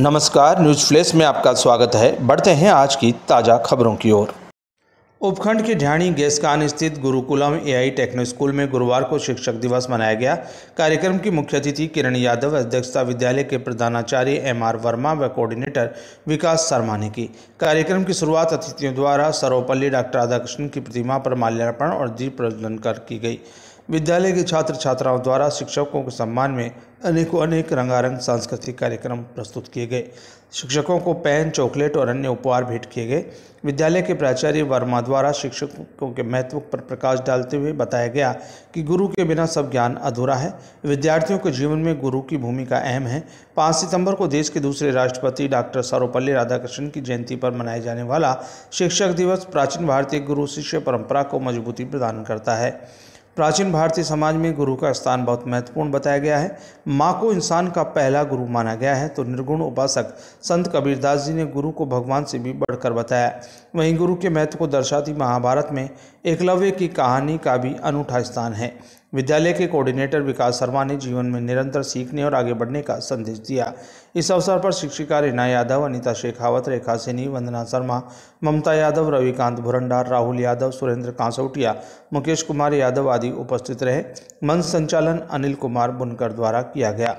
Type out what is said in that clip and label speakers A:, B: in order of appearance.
A: नमस्कार news flash में आपका स्वागत है बढ़ते हैं आज की ताज़ा खबरों की ओर उपखंड के ढाणी गैसकान स्थित गुरुकुलम एआई टेक्नो स्कूल में गुरुवार को शिक्षक दिवस मनाया गया कार्यक्रम की मुख्य अतिथि किरण यादव अध्यक्षता विद्यालय के प्रधानाचार्य एम आर वर्मा व कोऑर्डिनेटर विकास शर्मा ने की कार्यक्रम की शुरुआत अतिथियों द्वारा सर्वपल्ली डॉक्टर राधाकृष्ण की प्रतिमा पर माल्यार्पण और दीप प्रज्वलन कर की गई विद्यालय के छात्र छात्राओं द्वारा शिक्षकों के सम्मान में अनेकों अनेक रंगारंग सांस्कृतिक कार्यक्रम प्रस्तुत किए गए शिक्षकों को पेन चॉकलेट और अन्य उपहार भेंट किए गए विद्यालय के प्राचार्य वर्मा द्वारा शिक्षकों के महत्व पर प्रकाश डालते हुए बताया गया कि गुरु के बिना सब ज्ञान अधूरा है विद्यार्थियों के जीवन में गुरु की भूमिका अहम है पाँच सितंबर को देश के दूसरे राष्ट्रपति डॉक्टर सर्वपल्ली राधाकृष्णन की जयंती पर मनाया जाने वाला शिक्षक दिवस प्राचीन भारतीय गुरु शिष्य परंपरा को मजबूती प्रदान करता है प्राचीन भारतीय समाज में गुरु का स्थान बहुत महत्वपूर्ण बताया गया है माँ को इंसान का पहला गुरु माना गया है तो निर्गुण उपासक संत कबीरदास जी ने गुरु को भगवान से भी बढ़कर बताया वहीं गुरु के महत्व को दर्शाती महाभारत में एकलव्य की कहानी का भी अनूठा स्थान है विद्यालय के कोऑर्डिनेटर विकास शर्मा ने जीवन में निरंतर सीखने और आगे बढ़ने का संदेश दिया इस अवसर पर शिक्षिका रीना यादव अनिता शेखावत रेखा सिनी वंदना शर्मा ममता यादव रविकांत भुरंडार राहुल यादव सुरेंद्र कांसौटिया मुकेश कुमार यादव आदि उपस्थित रहे मंच संचालन अनिल कुमार बुनकर द्वारा किया गया